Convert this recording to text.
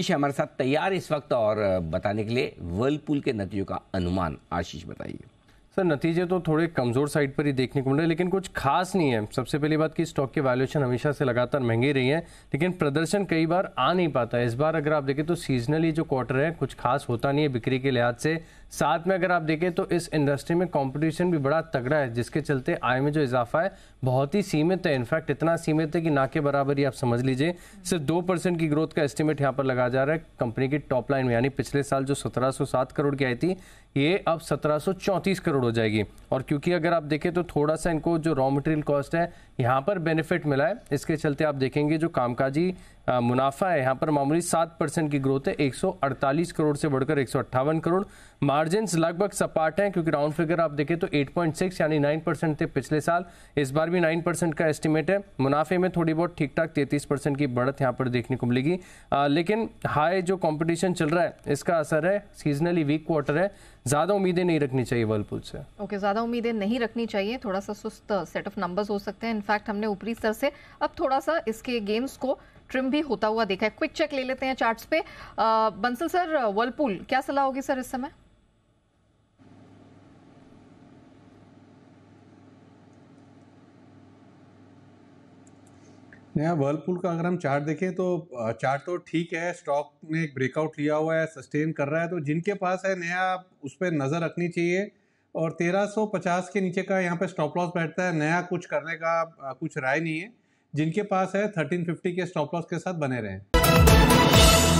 आशीष हमारे साथ तैयार इस वक्त और बताने के लिए वर्लपूल के नतीजों का अनुमान आशीष बताइए सर नतीजे तो थोड़े कमज़ोर साइड पर ही देखने को मिल रहे हैं लेकिन कुछ खास नहीं है सबसे पहली बात कि स्टॉक के वैल्यूएशन हमेशा से लगातार महंगे रही हैं लेकिन प्रदर्शन कई बार आ नहीं पाता है इस बार अगर आप देखें तो सीजनली जो क्वार्टर है कुछ खास होता नहीं है बिक्री के लिहाज से साथ में अगर आप देखें तो इस इंडस्ट्री में कॉम्पिटिशन भी बड़ा तगड़ा है जिसके चलते आय में जो इजाफा है बहुत ही सीमित है इनफैक्ट इतना सीमित है कि ना के बराबर ही आप समझ लीजिए सिर्फ दो परसेंट की ग्रोथ का एस्टिमेट यहाँ पर लगा जा रहा है कंपनी की टॉप लाइन में यानी पिछले साल जो सत्रह करोड़ की आई थी ये अब सत्रह करोड़ हो जाएगी और क्योंकि अगर आप देखें तो थोड़ा सा इनको जो रॉ मटेरियल कॉस्ट है यहाँ पर बेनिफिट मिला है इसके चलते आप देखेंगे जो कामकाजी मुनाफा है यहाँ पर मामूली सात परसेंट की ग्रोथ है 148 करोड़ से बढ़कर एक करोड़ मार्जिन लगभग सपाट हैं क्योंकि राउंड फिगर आप देखें तो 8.6 यानी 9 परसेंट थे पिछले साल इस बार भी 9 परसेंट का एस्टिमेट है मुनाफे में थोड़ी बहुत ठीक ठाक 33 परसेंट की बढ़त यहाँ पर देखने को मिलेगी लेकिन हाई जो कॉम्पिटिशन चल रहा है इसका असर है सीजनली वीक क्वार्टर है ज़्यादा उम्मीदें नहीं रखनी चाहिए वर्लपुल से से ओके okay, ज़्यादा उम्मीदें नहीं रखनी चाहिए थोड़ा सा सुस्त सेट ऑफ नंबर्स हो सकते हैं इनफैक्ट हमने ऊपरी स्तर से अब थोड़ा सा इसके गेम्स को ट्रिम भी होता हुआ देखा है क्विक चेक ले लेते हैं चार्ट्स पे आ, बंसल सर वर्लपूल क्या सलाह होगी सर इस समय नया वर्लपूल का अगर हम चार्ट देखें तो चार्ट तो ठीक है स्टॉक ने एक ब्रेकआउट लिया हुआ है सस्टेन कर रहा है तो जिनके पास है नया उस पर नज़र रखनी चाहिए और 1350 के नीचे का यहाँ पे स्टॉप लॉस बैठता है नया कुछ करने का कुछ राय नहीं है जिनके पास है 1350 के स्टॉप लॉस के साथ बने रहें